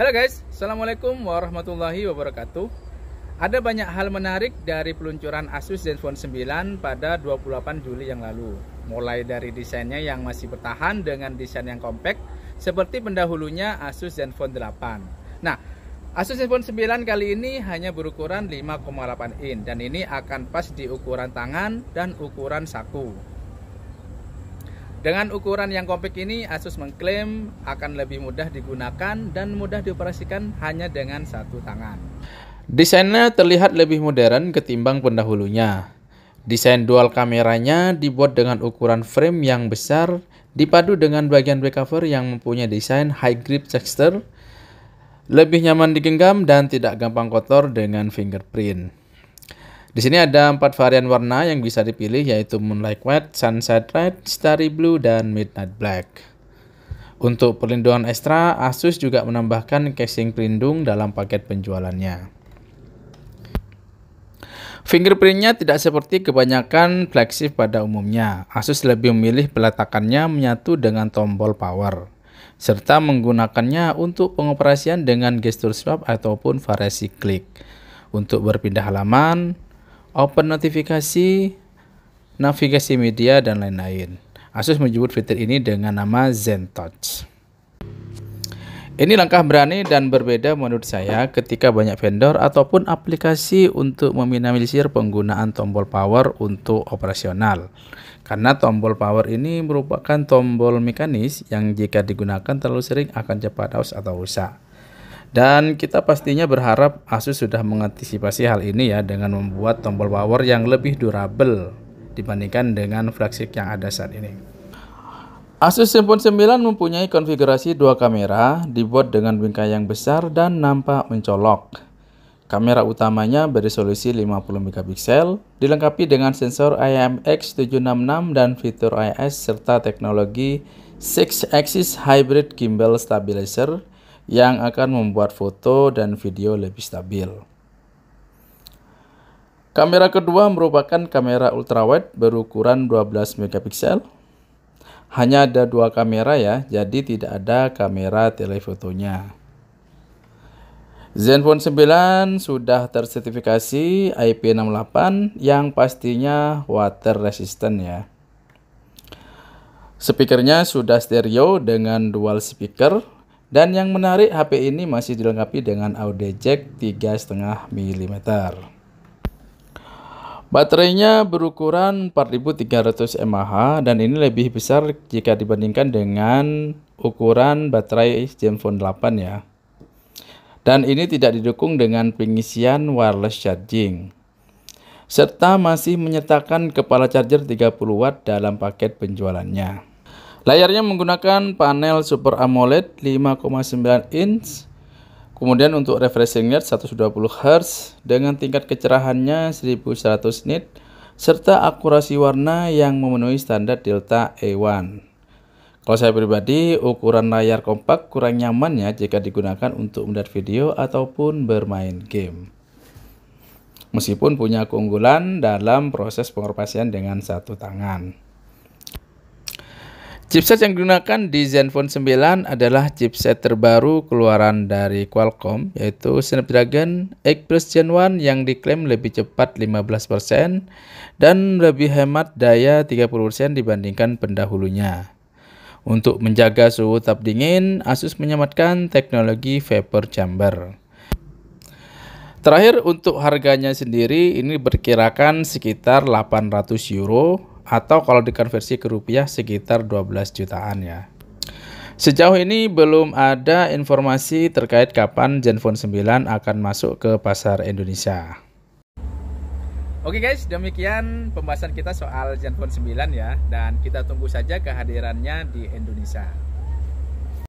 Halo guys, Assalamualaikum warahmatullahi wabarakatuh Ada banyak hal menarik dari peluncuran Asus Zenfone 9 pada 28 Juli yang lalu Mulai dari desainnya yang masih bertahan dengan desain yang kompak Seperti pendahulunya Asus Zenfone 8 Nah, Asus Zenfone 9 kali ini hanya berukuran 5,8 in Dan ini akan pas di ukuran tangan dan ukuran saku dengan ukuran yang kompak ini, Asus mengklaim akan lebih mudah digunakan dan mudah dioperasikan hanya dengan satu tangan. Desainnya terlihat lebih modern ketimbang pendahulunya. Desain dual kameranya dibuat dengan ukuran frame yang besar, dipadu dengan bagian back cover yang mempunyai desain high grip texture, lebih nyaman digenggam dan tidak gampang kotor dengan fingerprint. Di sini ada empat varian warna yang bisa dipilih yaitu Moonlight White, Sunset Red, Starry Blue, dan Midnight Black. Untuk perlindungan ekstra, Asus juga menambahkan casing pelindung dalam paket penjualannya. Fingerprintnya tidak seperti kebanyakan flagship pada umumnya. Asus lebih memilih peletakannya menyatu dengan tombol power, serta menggunakannya untuk pengoperasian dengan gesture swap ataupun variasi klik. Untuk berpindah halaman, open notifikasi, navigasi media, dan lain-lain. Asus menyebut fitur ini dengan nama ZenTouch. Ini langkah berani dan berbeda menurut saya ketika banyak vendor ataupun aplikasi untuk meminimalisir penggunaan tombol power untuk operasional. Karena tombol power ini merupakan tombol mekanis yang jika digunakan terlalu sering akan cepat aus atau rusak. Dan kita pastinya berharap Asus sudah mengantisipasi hal ini ya dengan membuat tombol power yang lebih durable dibandingkan dengan flagship yang ada saat ini. Asus Zenfone 9 mempunyai konfigurasi dua kamera, dibuat dengan bingkai yang besar dan nampak mencolok. Kamera utamanya beresolusi 50 megapiksel, dilengkapi dengan sensor IMX766 dan fitur IS serta teknologi 6-axis hybrid gimbal stabilizer yang akan membuat foto dan video lebih stabil. Kamera kedua merupakan kamera ultrawide berukuran 12 megapiksel. Hanya ada dua kamera ya, jadi tidak ada kamera telefotonya. Zenfone 9 sudah tersertifikasi IP68 yang pastinya water resistant ya. Speakernya sudah stereo dengan dual speaker dan yang menarik HP ini masih dilengkapi dengan audio jack 3,5 mm. Baterainya berukuran 4300 mAh dan ini lebih besar jika dibandingkan dengan ukuran baterai Zenfone 8 ya. Dan ini tidak didukung dengan pengisian wireless charging. Serta masih menyertakan kepala charger 30 watt dalam paket penjualannya. Layarnya menggunakan panel Super AMOLED 5,9 inch. Kemudian untuk refreshing rate 120 Hz dengan tingkat kecerahannya 1100 nit serta akurasi warna yang memenuhi standar Delta E1. Kalau saya pribadi, ukuran layar kompak kurang nyaman ya jika digunakan untuk melihat video ataupun bermain game. Meskipun punya keunggulan dalam proses pengoperasian dengan satu tangan. Chipset yang digunakan di Zenfone 9 adalah chipset terbaru keluaran dari Qualcomm yaitu Snapdragon 8 Plus Gen 1 yang diklaim lebih cepat 15% dan lebih hemat daya 30% dibandingkan pendahulunya. Untuk menjaga suhu tetap dingin, Asus menyematkan teknologi vapor chamber. Terakhir untuk harganya sendiri ini berkirakan sekitar 800 euro atau kalau dikonversi ke rupiah sekitar 12 jutaan ya. Sejauh ini belum ada informasi terkait kapan Zenfone 9 akan masuk ke pasar Indonesia. Oke guys, demikian pembahasan kita soal Zenfone 9 ya dan kita tunggu saja kehadirannya di Indonesia.